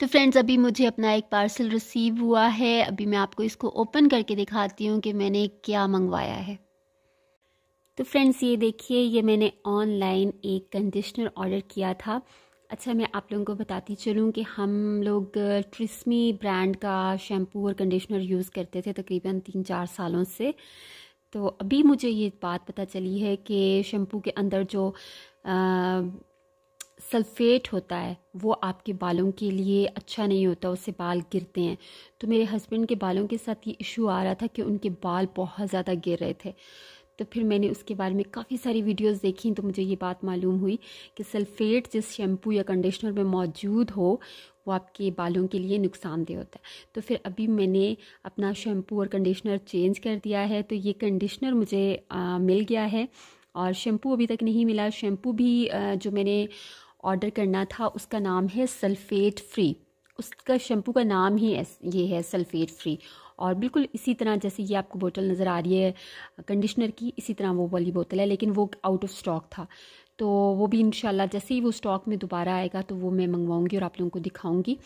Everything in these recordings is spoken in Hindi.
तो फ्रेंड्स अभी मुझे अपना एक पार्सल रिसीव हुआ है अभी मैं आपको इसको ओपन करके दिखाती हूँ कि मैंने क्या मंगवाया है तो फ्रेंड्स ये देखिए ये मैंने ऑनलाइन एक कंडीशनर ऑर्डर किया था अच्छा मैं आप लोगों को बताती चलूँ कि हम लोग ट्रिस्मी ब्रांड का शैम्पू और कंडीशनर यूज़ करते थे तकरीबन तीन चार सालों से तो अभी मुझे ये बात पता चली है कि शैम्पू के अंदर जो सल्फेट होता है वो आपके बालों के लिए अच्छा नहीं होता उससे बाल गिरते हैं तो मेरे हस्बैंड के बालों के साथ ये इशू आ रहा था कि उनके बाल बहुत ज़्यादा गिर रहे थे तो फिर मैंने उसके बारे में काफ़ी सारी वीडियोस देखी तो मुझे ये बात मालूम हुई कि सल्फेट जिस शैम्पू या कंडीशनर में मौजूद हो वो आपके बालों के लिए नुकसानदेह होता है तो फिर अभी मैंने अपना शैम्पू और कंडीशनर चेंज कर दिया है तो ये कंडीशनर मुझे आ, मिल गया है और शैम्पू अभी तक नहीं मिला शैम्पू भी आ, जो मैंने ऑर्डर करना था उसका नाम है सल्फ़ेट फ्री उसका शैम्पू का नाम ही ये है सल्फ़ेट फ्री और बिल्कुल इसी तरह जैसे ये आपको बोतल नज़र आ रही है कंडीशनर की इसी तरह वो वाली बोतल है लेकिन वो आउट ऑफ स्टॉक था तो वो भी इन जैसे ही वो स्टॉक में दोबारा आएगा तो वो मैं मंगवाऊँगी और आप लोगों को दिखाऊँगी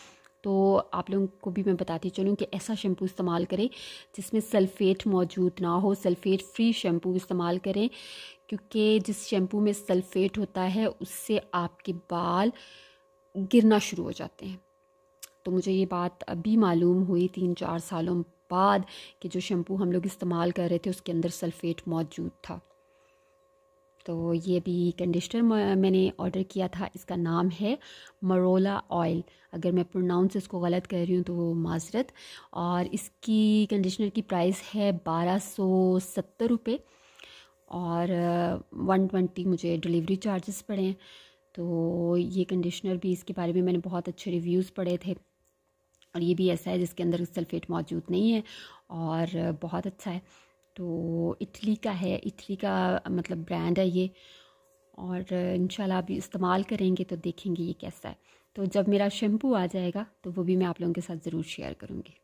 तो आप लोगों को भी मैं बताती चलूँ कि ऐसा शैम्पू इस्तेमाल करें जिसमें सल्फ़ेट मौजूद ना हो सल्फ़ेट फ्री शैम्पू इस्तेमाल करें क्योंकि जिस शैम्पू में सल्फ़ेट होता है उससे आपके बाल गिरना शुरू हो जाते हैं तो मुझे ये बात अभी मालूम हुई तीन चार सालों बाद कि जो शैम्पू हम लोग इस्तेमाल कर रहे थे उसके अंदर सल्फ़ेट मौजूद था तो ये भी कंडिशनर मैंने ऑर्डर किया था इसका नाम है मरोला ऑयल अगर मैं प्रोनाउंस इसको गलत कर रही हूँ तो वो माजरत और इसकी कंडीशनर की प्राइस है बारह सौ सत्तर रुपये और वन ट्वेंटी मुझे डिलीवरी चार्जेस पड़े हैं तो ये कंडीशनर भी इसके बारे में मैंने बहुत अच्छे रिव्यूज़ पढ़े थे और ये भी ऐसा है जिसके अंदर सल्फेट मौजूद नहीं है और बहुत अच्छा है तो इटली का है इटली का मतलब ब्रांड है ये और इन अभी इस्तेमाल करेंगे तो देखेंगे ये कैसा है तो जब मेरा शैम्पू आ जाएगा तो वो भी मैं आप लोगों के साथ ज़रूर शेयर करूँगी